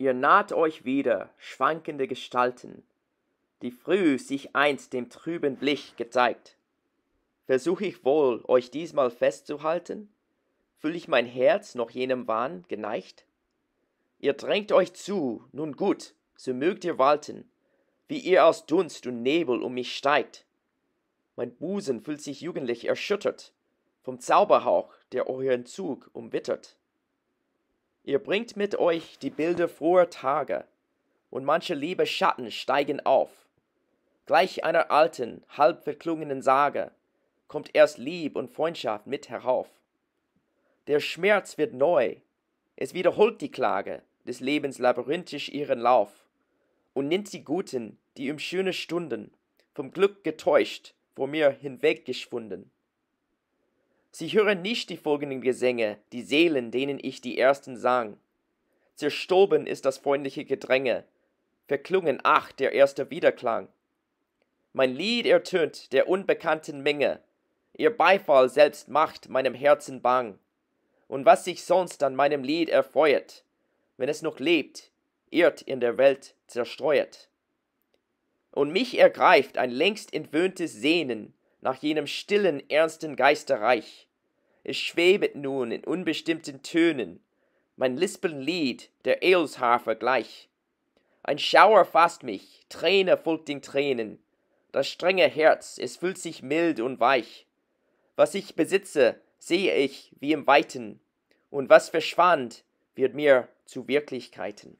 Ihr naht euch wieder, schwankende Gestalten, die früh sich einst dem trüben Blick gezeigt. Versuch ich wohl, euch diesmal festzuhalten? Fühl ich mein Herz noch jenem Wahn geneigt? Ihr drängt euch zu, nun gut, so mögt ihr walten, wie ihr aus Dunst und Nebel um mich steigt. Mein Busen fühlt sich jugendlich erschüttert, vom Zauberhauch, der euren Zug umwittert. Ihr bringt mit euch die Bilder froher Tage, und manche liebe Schatten steigen auf. Gleich einer alten, halb verklungenen Sage kommt erst Lieb und Freundschaft mit herauf. Der Schmerz wird neu, es wiederholt die Klage des Lebens labyrinthisch ihren Lauf und nimmt die Guten, die um schöne Stunden vom Glück getäuscht vor mir hinweggeschwunden. Sie hören nicht die folgenden Gesänge, die Seelen, denen ich die ersten sang. Zerstoben ist das freundliche Gedränge, verklungen ach der erste Wiederklang. Mein Lied ertönt der unbekannten Menge, ihr Beifall selbst macht meinem Herzen bang. Und was sich sonst an meinem Lied erfreut, wenn es noch lebt, irrt in der Welt zerstreuet. Und mich ergreift ein längst entwöhntes Sehnen nach jenem stillen, ernsten Geisterreich, es schwebet nun in unbestimmten Tönen, mein lispeln Lied der Eelshafer gleich. Ein Schauer fasst mich, Träne folgt den Tränen, das strenge Herz, es fühlt sich mild und weich. Was ich besitze, sehe ich wie im Weiten, und was verschwand, wird mir zu Wirklichkeiten.